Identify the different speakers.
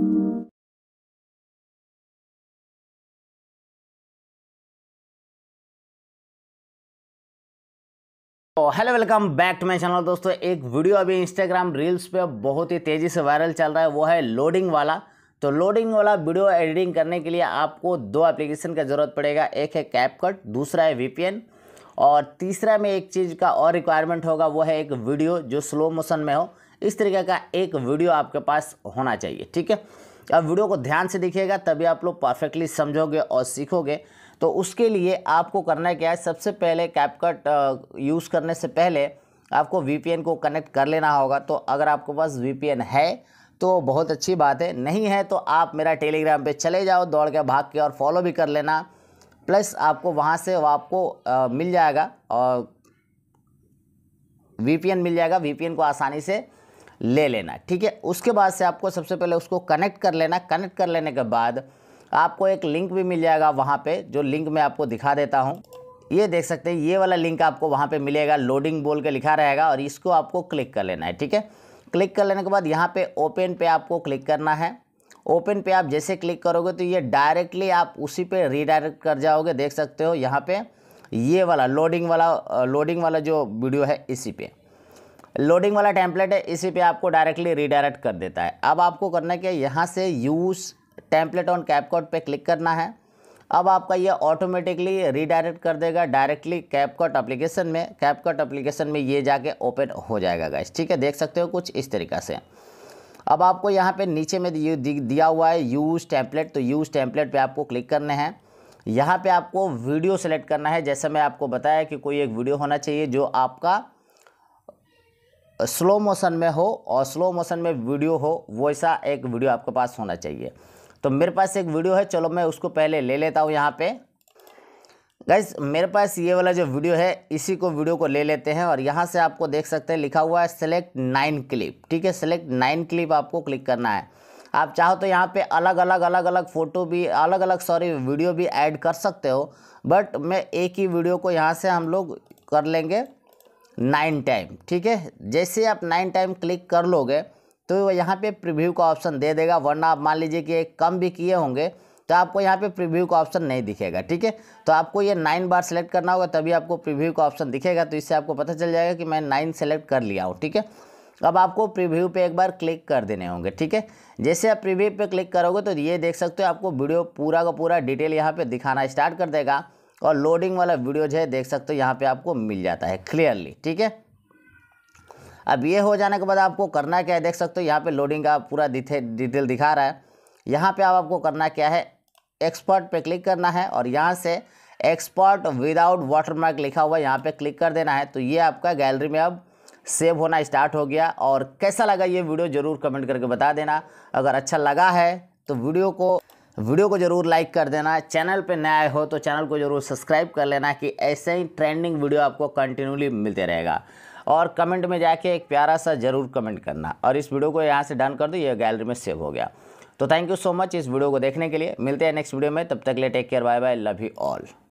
Speaker 1: hello welcome back to my channel दोस्तों एक video अभी इंस्टाग्राम रील्स पे बहुत ही तेज़ी से वायरल चल रहा है वो है लोडिंग वाला तो लोडिंग वाला वीडियो एडिटिंग करने के लिए आपको दो एप्लीकेशन का ज़रूरत पड़ेगा एक है कैपकट दूसरा है वीपीएन और तीसरा में एक चीज़ का और रिक्वायरमेंट होगा वो है एक वीडियो जो स्लो मोशन में हो इस तरीके का एक वीडियो आपके पास होना चाहिए ठीक है अब वीडियो को ध्यान से देखिएगा तभी आप लोग परफेक्टली समझोगे और सीखोगे तो उसके लिए आपको करना क्या है सबसे पहले कैपकट यूज़ करने से पहले आपको वीपीएन को कनेक्ट कर लेना होगा तो अगर आपके पास वीपीएन है तो बहुत अच्छी बात है नहीं है तो आप मेरा टेलीग्राम पे चले जाओ दौड़ के भाग के और फॉलो भी कर लेना प्लस आपको वहाँ से वो आपको आ, मिल जाएगा और वी मिल जाएगा वी को आसानी से ले लेना ठीक है उसके बाद से आपको सबसे पहले उसको कनेक्ट कर लेना कनेक्ट कर लेने के बाद आपको एक लिंक भी मिल जाएगा वहाँ पे जो लिंक मैं आपको दिखा देता हूँ ये देख सकते हैं ये वाला लिंक आपको वहाँ पे मिलेगा लोडिंग बोल के लिखा रहेगा और इसको आपको क्लिक कर लेना है ठीक है क्लिक कर लेने के बाद यहाँ पे ओपन पे आपको क्लिक करना है ओपन पे आप जैसे क्लिक करोगे तो ये डायरेक्टली आप उसी पे रीडायरेक्ट कर जाओगे देख सकते हो यहाँ पे ये वाला लोडिंग वाला लोडिंग वाला जो वीडियो है इसी पर लोडिंग वाला टैंपलेट है इसी पे आपको डायरेक्टली रीडायरेक्ट कर देता है अब आपको करना क्या है यहाँ से यूज़ टैंपलेट ऑन कैपकॉट पे क्लिक करना है अब आपका ये ऑटोमेटिकली रीडायरेक्ट कर देगा डायरेक्टली कैपकॉट एप्लीकेशन में कैपकॉट एप्लीकेशन में ये जाके ओपन हो जाएगा गैस ठीक है देख सकते हो कुछ इस तरीका से अब आपको यहाँ पर नीचे में दिया हुआ है यूज़ टैंपलेट तो यूज़ टैंपलेट पर आपको क्लिक करने हैं यहाँ पे आपको वीडियो सेलेक्ट करना है जैसे मैं आपको बताया कि कोई एक वीडियो होना चाहिए जो आपका स्लो मोशन में हो और स्लो मोशन में वीडियो हो वैसा एक वीडियो आपके पास होना चाहिए तो मेरे पास एक वीडियो है चलो मैं उसको पहले ले लेता हूँ यहाँ पे गैस मेरे पास ये वाला जो वीडियो है इसी को वीडियो को ले लेते हैं और यहाँ से आपको देख सकते हैं लिखा हुआ है सेलेक्ट नाइन क्लिप ठीक है सेलेक्ट नाइन क्लिप आपको क्लिक करना है आप चाहो तो यहाँ पे अलग अलग अलग अलग फ़ोटो भी अलग अलग सॉरी वीडियो भी ऐड कर सकते हो बट मैं एक ही वीडियो को यहाँ से हम लोग कर लेंगे नाइन टाइम ठीक है जैसे आप नाइन टाइम क्लिक कर लोगे तो यहाँ पे प्रीव्यू का ऑप्शन दे देगा वरना आप मान लीजिए कि कम भी किए होंगे तो आपको यहाँ पे प्रीव्यू का ऑप्शन नहीं दिखेगा ठीक है तो आपको ये नाइन बार सेलेक्ट करना होगा तभी आपको प्रीव्यू का ऑप्शन दिखेगा तो इससे आपको पता चल जाएगा कि मैं नाइन सेलेक्ट कर लिया हूँ ठीक है अब आपको प्रीव्यू पे एक बार क्लिक कर देने होंगे ठीक है जैसे आप प्रीव्यू पे क्लिक करोगे तो ये देख सकते हो आपको वीडियो पूरा का पूरा डिटेल यहाँ पे दिखाना स्टार्ट कर देगा और लोडिंग वाला वीडियो जो है देख सकते हो यहाँ पे आपको मिल जाता है क्लियरली ठीक है अब ये हो जाने के बाद आपको करना क्या है देख सकते हो यहाँ पे लोडिंग का पूरा डिटेल दिखा रहा है यहाँ पे आप आपको करना क्या है एक्सपर्ट पे क्लिक करना है और यहाँ से एक्सपर्ट विदाउट वाटरमार्क लिखा हुआ है यहाँ पर क्लिक कर देना है तो ये आपका गैलरी में अब सेव होना स्टार्ट हो गया और कैसा लगा ये वीडियो ज़रूर कमेंट करके बता देना अगर अच्छा लगा है तो वीडियो को वीडियो को ज़रूर लाइक कर देना चैनल पे नया हो तो चैनल को ज़रूर सब्सक्राइब कर लेना कि ऐसे ही ट्रेंडिंग वीडियो आपको कंटिन्यूली मिलते रहेगा और कमेंट में जाके एक प्यारा सा ज़रूर कमेंट करना और इस वीडियो को यहाँ से डन कर दो ये गैलरी में सेव हो गया तो थैंक यू सो मच इस वीडियो को देखने के लिए मिलते हैं नेक्स्ट वीडियो में तब तक ले take care bye bye love you all